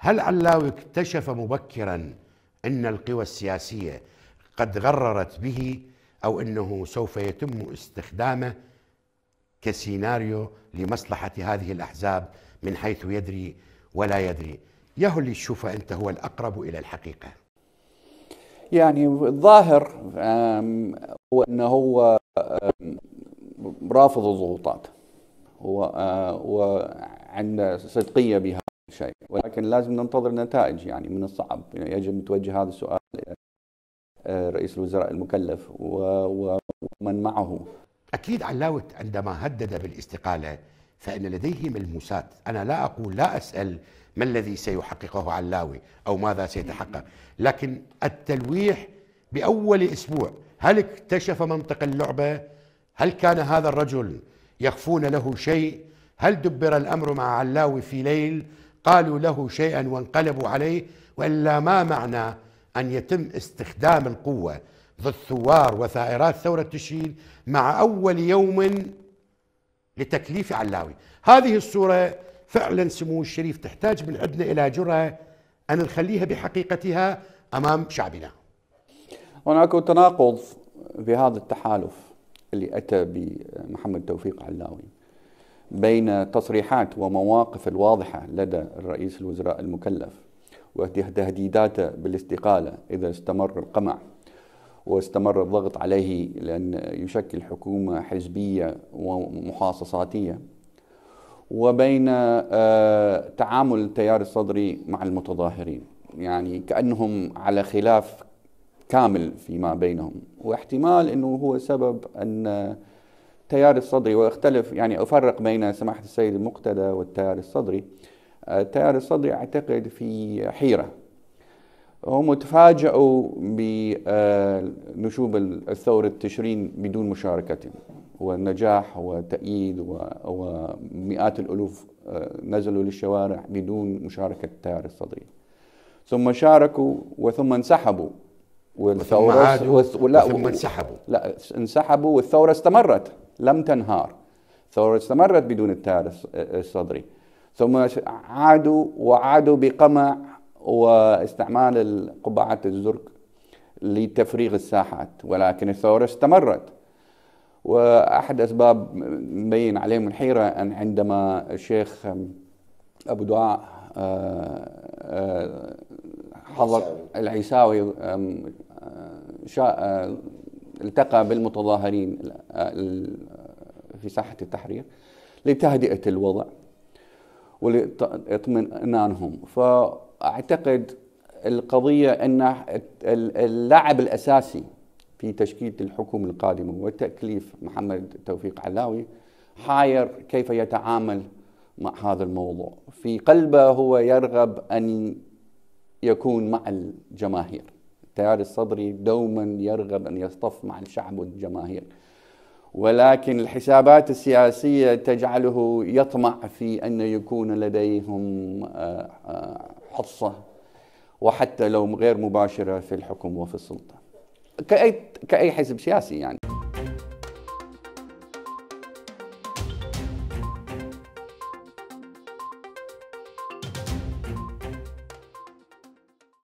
هل علاوي اكتشف مبكرا ان القوى السياسيه قد غررت به او انه سوف يتم استخدامه كسيناريو لمصلحه هذه الاحزاب من حيث يدري ولا يدري يهو اللي تشوفه انت هو الاقرب الى الحقيقه يعني الظاهر هو انه هو رافض الضغوطات وعنده آه، صدقيه بها شيء ولكن لازم ننتظر نتائج يعني من الصعب يعني يجب أن توجه هذا السؤال آه، رئيس الوزراء المكلف ومن معه أكيد علاوت عندما هدد بالاستقالة فإن لديه ملموسات أنا لا أقول لا أسأل ما الذي سيحققه علاوي أو ماذا سيتحقق لكن التلويح بأول أسبوع هل اكتشف منطق اللعبة هل كان هذا الرجل يخفون له شيء هل دبر الأمر مع علاوي في ليل قالوا له شيئا وانقلبوا عليه والا ما معنى ان يتم استخدام القوه ضد ثوار وثائرات ثوره تشرين مع اول يوم لتكليف علاوي هذه الصوره فعلا سمو الشريف تحتاج من عندنا الى جرأه ان نخليها بحقيقتها امام شعبنا هناك تناقض في هذا التحالف اللي اتى بمحمد توفيق علاوي بين تصريحات ومواقف الواضحة لدى الرئيس الوزراء المكلف وتهديداته بالاستقالة إذا استمر القمع واستمر الضغط عليه لأن يشكل حكومة حزبية ومحاصصاتية وبين آه، تعامل التيار الصدري مع المتظاهرين يعني كأنهم على خلاف كامل فيما بينهم واحتمال أنه هو سبب أن التيار الصدري واختلف يعني افرق بين سماحه السيد المقتدى والتيار الصدري آه، التيار الصدري اعتقد في حيره هم تفاجؤوا بنشوب آه، الثورة تشرين بدون مشاركتهم والنجاح وتأييد ومئات الألوف آه، نزلوا للشوارع بدون مشاركة التيار الصدري ثم شاركوا وثم انسحبوا والثورة وثم عادوا وثم انسحبوا لا انسحبوا والثورة استمرت لم تنهار ثورة استمرت بدون التيار الصدري ثم عادوا وعادوا بقمع واستعمال القبعات الزرق لتفريغ الساحات ولكن الثورة استمرت وأحد أسباب مبين عليهم الحيرة أن عندما الشيخ أبو دعاء آه، آه، حضر العيساوي التقى بالمتظاهرين في ساحة التحرير لتهدئة الوضع ولإطمئنانهم فأعتقد القضية أن اللاعب الأساسي في تشكيل الحكومة القادمة وتكليف محمد توفيق علاوي حاير كيف يتعامل مع هذا الموضوع في قلبه هو يرغب أن يكون مع الجماهير التيار الصدري دوما يرغب أن يصطف مع الشعب والجماهير ولكن الحسابات السياسية تجعله يطمع في أن يكون لديهم آه، آه، حصة وحتى لو غير مباشرة في الحكم وفي السلطة كأي, كأي حزب سياسي يعني